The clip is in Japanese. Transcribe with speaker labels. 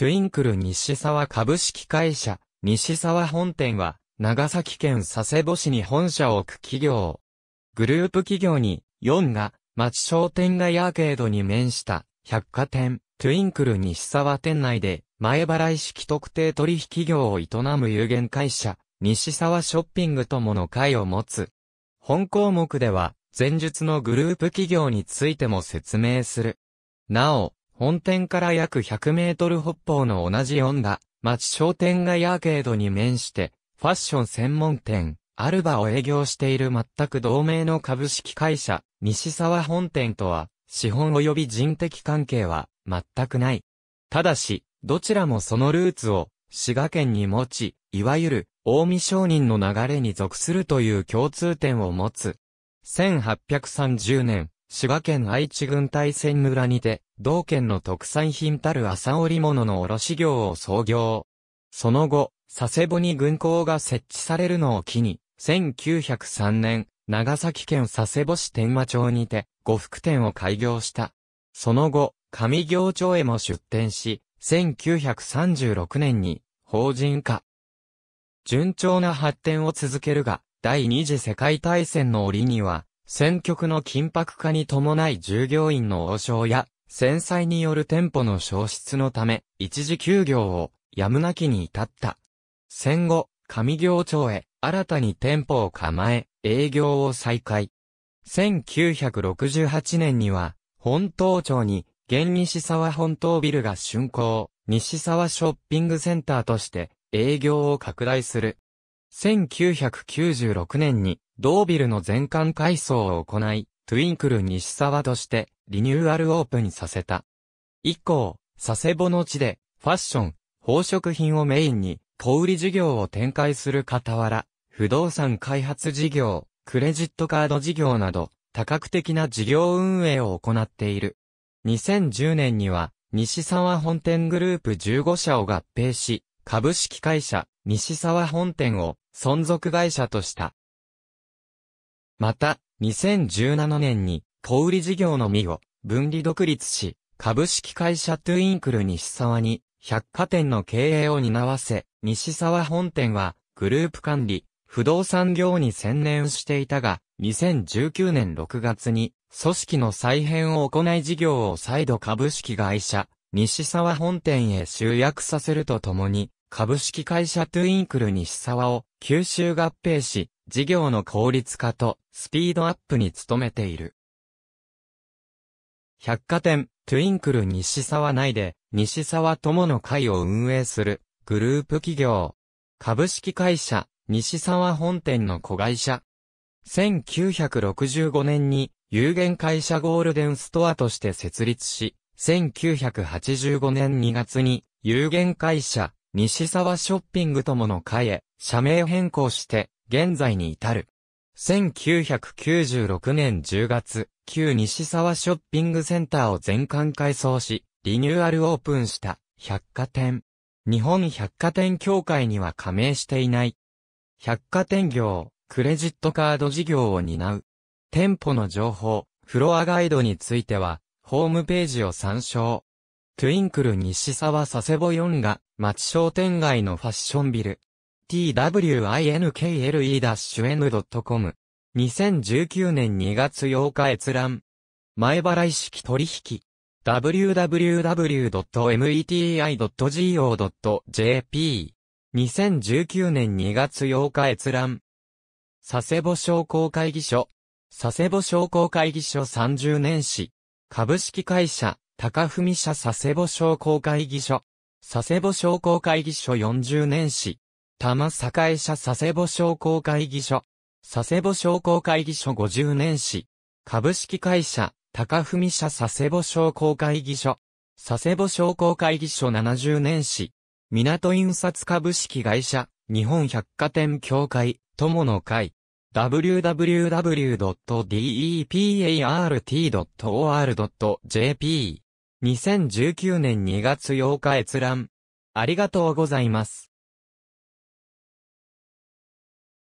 Speaker 1: トゥインクル西沢株式会社、西沢本店は、長崎県佐世保市に本社を置く企業。グループ企業に、4が、町商店街アーケードに面した、百貨店、トゥインクル西沢店内で、前払い式特定取引業を営む有限会社、西沢ショッピングともの会を持つ。本項目では、前述のグループ企業についても説明する。なお、本店から約100メートル北方の同じ温田、町商店街アーケードに面して、ファッション専門店、アルバを営業している全く同盟の株式会社、西沢本店とは、資本及び人的関係は、全くない。ただし、どちらもそのルーツを、滋賀県に持ち、いわゆる、大見商人の流れに属するという共通点を持つ。1830年、滋賀県愛知郡大仙村にて、同県の特産品たる朝織物の卸業を創業。その後、佐世保に軍港が設置されるのを機に、1903年、長崎県佐世保市天馬町にて、呉服店を開業した。その後、上行町へも出店し、1936年に、法人化。順調な発展を続けるが、第二次世界大戦の折には、挙区の緊迫化に伴い従業員の応召や、戦災による店舗の消失のため、一時休業をやむなきに至った。戦後、上行町へ新たに店舗を構え、営業を再開。1968年には、本島町に、現西沢本島ビルが竣工、西沢ショッピングセンターとして営業を拡大する。1996年に、同ビルの全館改装を行い、トゥインクル西沢としてリニューアルオープンさせた。以降、佐世保の地でファッション、宝飾品をメインに小売事業を展開する傍ら、不動産開発事業、クレジットカード事業など多角的な事業運営を行っている。2010年には西沢本店グループ15社を合併し、株式会社西沢本店を存続会社とした。また、2017年に、小売事業のみを分離独立し、株式会社トゥインクル西沢に百貨店の経営を担わせ、西沢本店はグループ管理、不動産業に専念していたが、2019年6月に組織の再編を行い事業を再度株式会社、西沢本店へ集約させるとともに、株式会社トゥインクル西沢を吸収合併し、事業の効率化とスピードアップに努めている。百貨店、トゥインクル西沢内で、西沢友の会を運営するグループ企業。株式会社、西沢本店の子会社。1965年に有限会社ゴールデンストアとして設立し、1985年2月に有限会社西沢ショッピングともの会へ、社名変更して、現在に至る。1996年10月、旧西沢ショッピングセンターを全館改装し、リニューアルオープンした百貨店。日本百貨店協会には加盟していない。百貨店業、クレジットカード事業を担う。店舗の情報、フロアガイドについては、ホームページを参照。トゥインクル西沢佐世保4が町商店街のファッションビル。twinkle-n.com。2019年2月8日閲覧。前払い式取引。www.meti.go.jp。2019年2月8日閲覧。佐世保商工会議所。佐世保商工会議所30年史。株式会社、高文社佐世保商工会議所。佐世保商工会議所40年史。玉栄社佐世保商工会議所。佐世保商工会議所50年史。株式会社、高文社佐世保商工会議所。佐世保商工会議所70年史。港印刷株式会社、日本百貨店協会、友の会。www.depart.or.jp 2019年2月8日閲覧。ありがとうございます。